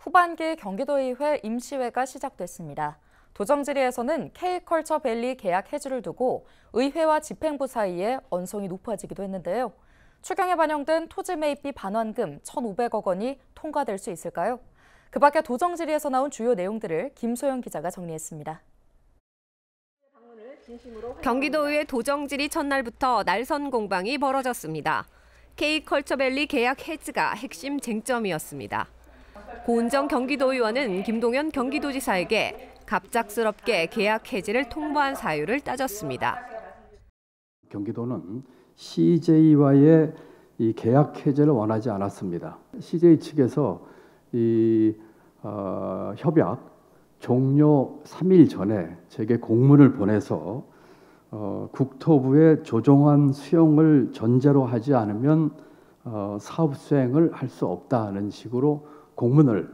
후반기 경기도의회 임시회가 시작됐습니다. 도정지리에서는 K컬처 밸리 계약 해지를 두고 의회와 집행부 사이에 언성이 높아지기도 했는데요. 추경에 반영된 토지 매입비 반환금 1,500억 원이 통과될 수 있을까요? 그 밖에 도정지리에서 나온 주요 내용들을 김소영 기자가 정리했습니다. 경기도의회 도정지리 첫날부터 날선 공방이 벌어졌습니다. K컬처밸리 계약 해지가 핵심 쟁점이었습니다. 고은정 경기도의원은 김동연 경기도지사에게 갑작스럽게 계약 해지를 통보한 사유를 따졌습니다. 경기도는 CJ와의 이 계약 해제를 원하지 않았습니다. CJ 측에서 이 어, 협약 종료 3일 전에 제게 공문을 보내서 어, 국토부의 조정안 수용을 전제로 하지 않으면 어, 사업 수행을 할 수 없다는 식으로 공문을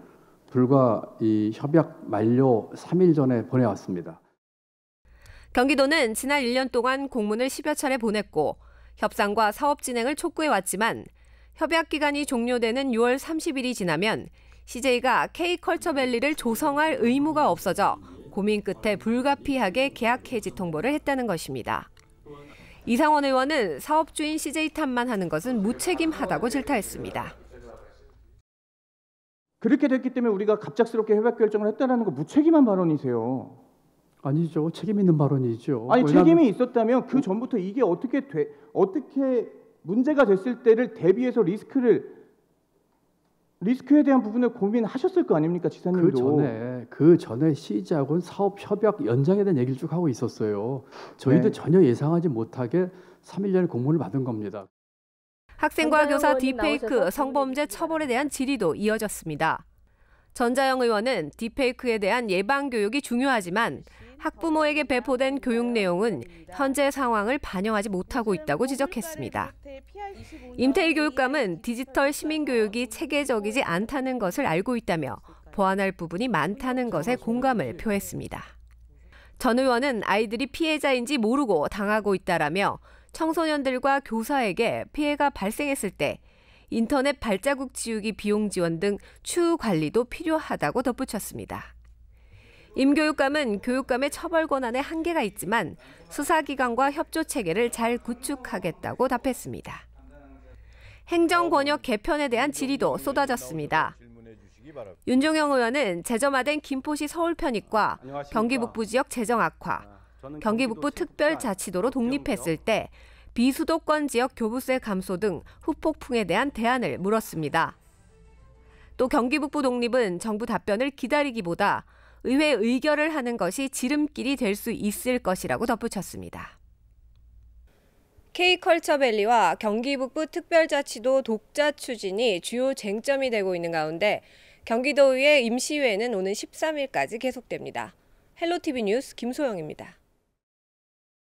불과 이 협약 만료 3일 전에 보내왔습니다. 경기도는 지난 1년 동안 공문을 10여 차례 보냈고 협상과 사업 진행을 촉구해왔지만 협약 기간이 종료되는 6월 30일이 지나면 CJ가 K컬처밸리를 조성할 의무가 없어져 고민 끝에 불가피하게 계약 해지 통보를 했다는 것입니다. 이상원 의원은 사업주인 CJ탓만 하는 것은 무책임하다고 질타했습니다. 그렇게 됐기 때문에 우리가 갑작스럽게 협약 결정을 했다는거 무책임한 발언이세요. 아니죠. 책임 있는 발언이죠. 아니 책임이 있었다면 그 전부터 이게 어떻게 돼 어떻게 문제가 됐을 때를 대비해서 리스크를 리스크에 대한 부분을 고민하셨을 거 아닙니까 지사님도 그 전에 그 전에 시작은 사업 협약 연장에 대한 얘기를 쭉 하고 있었어요 저희도 네. 전혀 예상하지 못하게 3일년의 공문을 받은 겁니다 학생과 교사 딥페이크 성범죄 처벌에 대한 질의도 이어졌습니다. 전자영 의원은 딥페이크에 대한 예방 교육이 중요하지만 학부모에게 배포된 교육 내용은 현재 상황을 반영하지 못하고 있다고 지적했습니다. 임태희 교육감은 디지털 시민 교육이 체계적이지 않다는 것을 알고 있다며 보완할 부분이 많다는 것에 공감을 표했습니다. 전 의원은 아이들이 피해자인지 모르고 당하고 있다라며 청소년들과 교사에게 피해가 발생했을 때 인터넷 발자국 지우기 비용 지원 등 추후 관리도 필요하다고 덧붙였습니다. 임교육감은 교육감의 처벌 권한에 한계가 있지만 수사기관과 협조 체계를 잘 구축하겠다고 답했습니다. 행정 권역 개편에 대한 질의도 쏟아졌습니다. 윤종영 의원은 재점화된 김포시 서울 편입과 경기 북부 지역 재정 악화, 경기북부 특별자치도로 독립했을 때 비수도권 지역 교부세 감소 등 후폭풍에 대한 대안을 물었습니다. 또 경기북부 독립은 정부 답변을 기다리기보다 의회 의결을 하는 것이 지름길이 될 수 있을 것이라고 덧붙였습니다. K컬처밸리와 경기북부 특별자치도 독자 추진이 주요 쟁점이 되고 있는 가운데 경기도의회 임시회는 오는 13일까지 계속됩니다. 헬로티비 뉴스 김소영입니다.